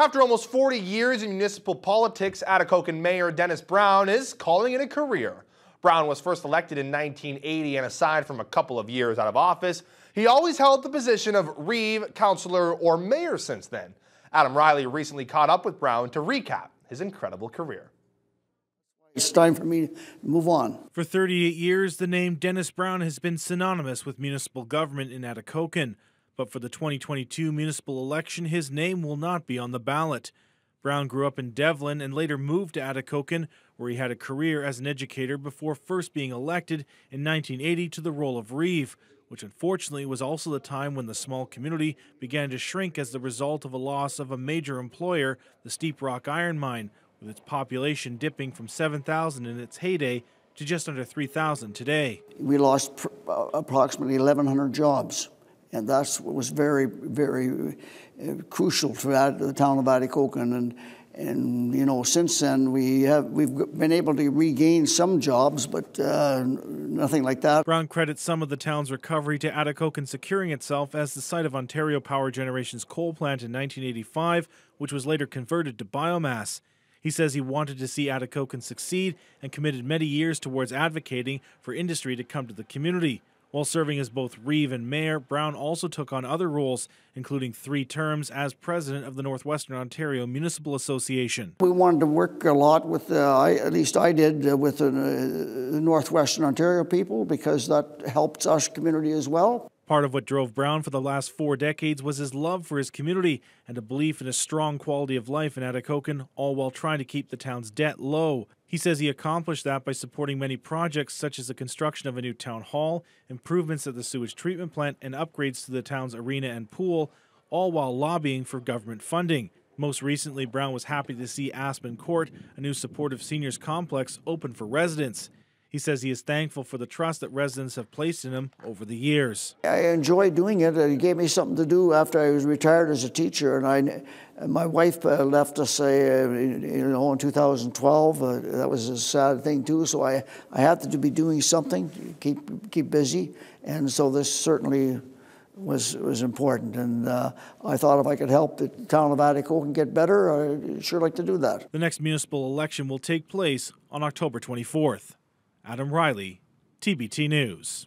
After almost 40 years in municipal politics, Atacocan Mayor Dennis Brown is calling it a career. Brown was first elected in 1980, and aside from a couple of years out of office, he always held the position of Reeve, Councilor, or Mayor since then. Adam Riley recently caught up with Brown to recap his incredible career. It's time for me to move on. For 38 years, the name Dennis Brown has been synonymous with municipal government in Atacocan but for the 2022 municipal election, his name will not be on the ballot. Brown grew up in Devlin and later moved to Atticoken, where he had a career as an educator before first being elected in 1980 to the role of Reeve, which unfortunately was also the time when the small community began to shrink as the result of a loss of a major employer, the Steep Rock Iron Mine, with its population dipping from 7,000 in its heyday to just under 3,000 today. We lost uh, approximately 1,100 jobs and that was very, very uh, crucial to the town of Atticoken, And, and you know, since then we have we've been able to regain some jobs, but uh, nothing like that. Brown credits some of the town's recovery to Atticoken securing itself as the site of Ontario Power Generation's coal plant in 1985, which was later converted to biomass. He says he wanted to see Atticoken succeed and committed many years towards advocating for industry to come to the community. While serving as both Reeve and mayor, Brown also took on other roles, including three terms as president of the Northwestern Ontario Municipal Association. We wanted to work a lot with, uh, I, at least I did, uh, with uh, the uh, Northwestern Ontario people because that helped us community as well. Part of what drove Brown for the last four decades was his love for his community and a belief in a strong quality of life in Atacocan, all while trying to keep the town's debt low. He says he accomplished that by supporting many projects such as the construction of a new town hall, improvements at the sewage treatment plant, and upgrades to the town's arena and pool, all while lobbying for government funding. Most recently, Brown was happy to see Aspen Court, a new supportive seniors complex, open for residents. He says he is thankful for the trust that residents have placed in him over the years. I enjoy doing it. It gave me something to do after I was retired as a teacher, and I, my wife uh, left us, uh, you know, in 2012. Uh, that was a sad thing too. So I, I had to be doing something, to keep keep busy, and so this certainly was was important. And uh, I thought if I could help the town of Atticoke get better, I'd sure like to do that. The next municipal election will take place on October 24th. Adam Riley, TBT News.